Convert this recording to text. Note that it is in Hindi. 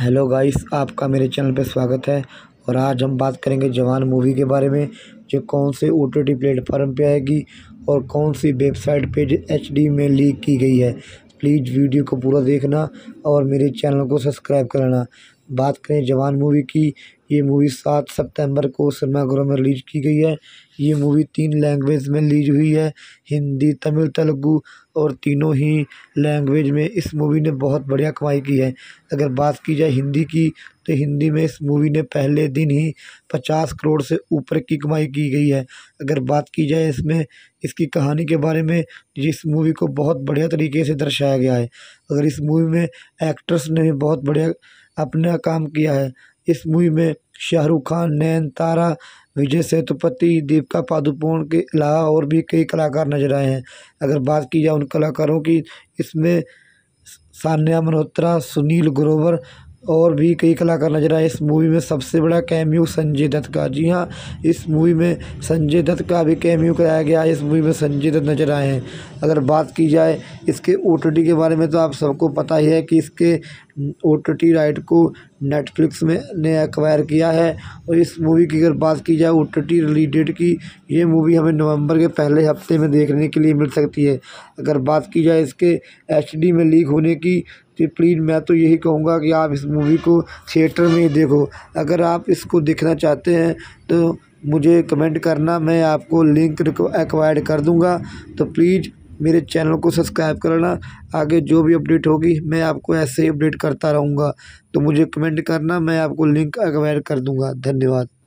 हेलो गाइस आपका मेरे चैनल पर स्वागत है और आज हम बात करेंगे जवान मूवी के बारे में जो कौन से ओ टी टी प्लेटफॉर्म पर आएगी और कौन सी वेबसाइट पर एच डी में लीक की गई है प्लीज़ वीडियो को पूरा देखना और मेरे चैनल को सब्सक्राइब करना बात करें जवान मूवी की ये मूवी सात सितंबर को सिनेमाघरों में रिलीज की गई है ये मूवी तीन लैंग्वेज में रिलीज हुई है हिंदी तमिल तेलुगू और तीनों ही लैंग्वेज में इस मूवी ने बहुत बढ़िया कमाई की है अगर बात की जाए हिंदी की तो हिंदी में इस मूवी ने पहले दिन ही पचास करोड़ से ऊपर की कमाई की गई है अगर बात की जाए इसमें इसकी कहानी के बारे में इस मूवी को बहुत बढ़िया तरीके से दर्शाया गया है अगर इस मूवी में एक्ट्रेस ने बहुत बढ़िया अपना काम किया है इस मूवी में शाहरुख खान नैन तारा विजय सेतुपति दीपिका पादुकोण के अलावा और भी कई कलाकार नजर आए हैं अगर बात की जाए उन कलाकारों की इसमें सान्या मल्होत्रा सुनील ग्रोवर और भी कई कलाकार नजर आए इस मूवी में सबसे बड़ा कैम्यू संजय दत्त का जी हाँ इस मूवी में संजय दत्त का भी कैम्यू कराया गया है इस मूवी में संजय दत्त नजर आए हैं अगर बात की जाए इसके ओ के बारे में तो आप सबको पता ही है कि इसके ओ टी टी राइट को नेटफ्लिक्स में ने एक्वायर किया है और इस मूवी की अगर बात की जाए ओ टी टी की ये मूवी हमें नवंबर के पहले हफ्ते में देखने के लिए मिल सकती है अगर बात की जाए इसके एच डी में लीक होने की तो प्लीज़ मैं तो यही कहूँगा कि आप इस मूवी को थिएटर में ही देखो अगर आप इसको देखना चाहते हैं तो मुझे कमेंट करना मैं आपको लिंक एक्वाइड कर दूँगा तो प्लीज़ मेरे चैनल को सब्सक्राइब करना आगे जो भी अपडेट होगी मैं आपको ऐसे ही अपडेट करता रहूँगा तो मुझे कमेंट करना मैं आपको लिंक अवेयर कर दूँगा धन्यवाद